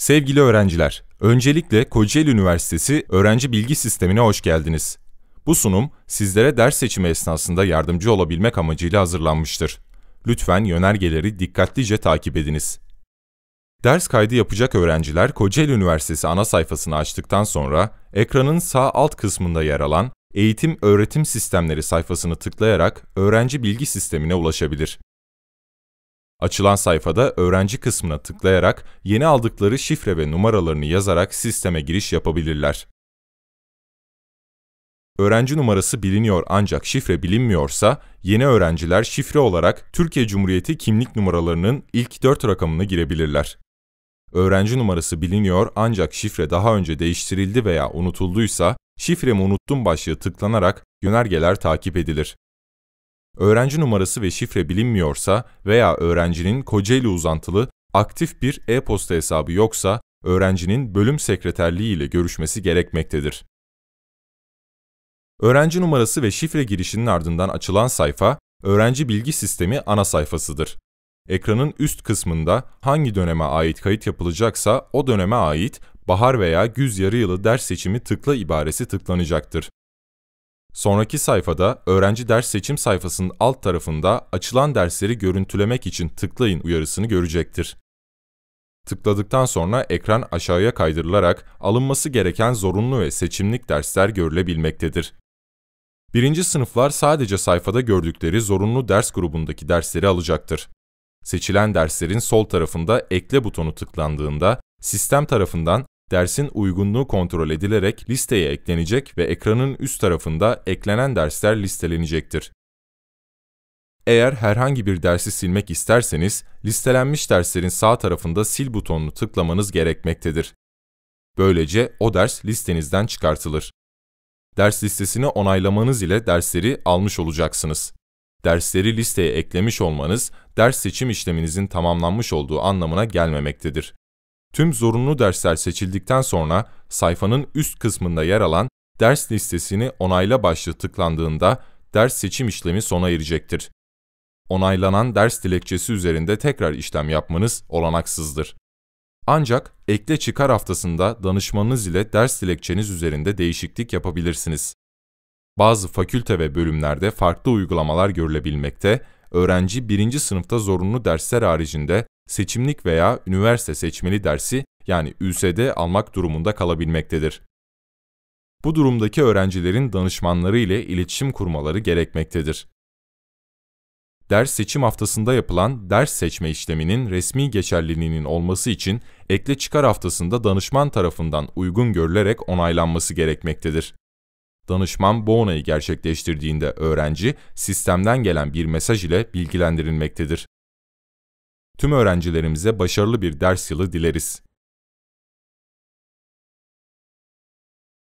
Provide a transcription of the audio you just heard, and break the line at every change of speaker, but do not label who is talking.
Sevgili öğrenciler, öncelikle Kocaeli Üniversitesi Öğrenci Bilgi Sistemi'ne hoş geldiniz. Bu sunum sizlere ders seçimi esnasında yardımcı olabilmek amacıyla hazırlanmıştır. Lütfen yönergeleri dikkatlice takip ediniz. Ders kaydı yapacak öğrenciler Kocaeli Üniversitesi ana sayfasını açtıktan sonra ekranın sağ alt kısmında yer alan Eğitim Öğretim Sistemleri sayfasını tıklayarak öğrenci bilgi sistemine ulaşabilir. Açılan sayfada öğrenci kısmına tıklayarak yeni aldıkları şifre ve numaralarını yazarak sisteme giriş yapabilirler. Öğrenci numarası biliniyor ancak şifre bilinmiyorsa, yeni öğrenciler şifre olarak Türkiye Cumhuriyeti kimlik numaralarının ilk 4 rakamını girebilirler. Öğrenci numarası biliniyor ancak şifre daha önce değiştirildi veya unutulduysa, şifremi unuttum başlığı tıklanarak yönergeler takip edilir öğrenci numarası ve şifre bilinmiyorsa veya öğrencinin Kocaeli uzantılı aktif bir e-posta hesabı yoksa öğrencinin bölüm sekreterliği ile görüşmesi gerekmektedir. Öğrenci numarası ve şifre girişinin ardından açılan sayfa, Öğrenci Bilgi Sistemi ana sayfasıdır. Ekranın üst kısmında hangi döneme ait kayıt yapılacaksa o döneme ait bahar veya güz yarı yılı ders seçimi tıkla ibaresi tıklanacaktır. Sonraki sayfada öğrenci ders seçim sayfasının alt tarafında açılan dersleri görüntülemek için tıklayın uyarısını görecektir. Tıkladıktan sonra ekran aşağıya kaydırılarak alınması gereken zorunlu ve seçimlik dersler görülebilmektedir. Birinci sınıflar sadece sayfada gördükleri zorunlu ders grubundaki dersleri alacaktır. Seçilen derslerin sol tarafında ekle butonu tıklandığında sistem tarafından dersin uygunluğu kontrol edilerek listeye eklenecek ve ekranın üst tarafında eklenen dersler listelenecektir. Eğer herhangi bir dersi silmek isterseniz, listelenmiş derslerin sağ tarafında sil butonunu tıklamanız gerekmektedir. Böylece o ders listenizden çıkartılır. Ders listesini onaylamanız ile dersleri almış olacaksınız. Dersleri listeye eklemiş olmanız, ders seçim işleminizin tamamlanmış olduğu anlamına gelmemektedir. Tüm zorunlu dersler seçildikten sonra sayfanın üst kısmında yer alan ders listesini onayla başlığı tıklandığında ders seçim işlemi sona erecektir. Onaylanan ders dilekçesi üzerinde tekrar işlem yapmanız olanaksızdır. Ancak ekle çıkar haftasında danışmanınız ile ders dilekçeniz üzerinde değişiklik yapabilirsiniz. Bazı fakülte ve bölümlerde farklı uygulamalar görülebilmekte, öğrenci birinci sınıfta zorunlu dersler haricinde seçimlik veya üniversite seçmeli dersi yani ÜSD almak durumunda kalabilmektedir. Bu durumdaki öğrencilerin danışmanları ile iletişim kurmaları gerekmektedir. Ders seçim haftasında yapılan ders seçme işleminin resmi geçerliliğinin olması için ekle çıkar haftasında danışman tarafından uygun görülerek onaylanması gerekmektedir. Danışman bu onayı gerçekleştirdiğinde öğrenci sistemden gelen bir mesaj ile bilgilendirilmektedir. Tüm öğrencilerimize başarılı bir ders yılı dileriz.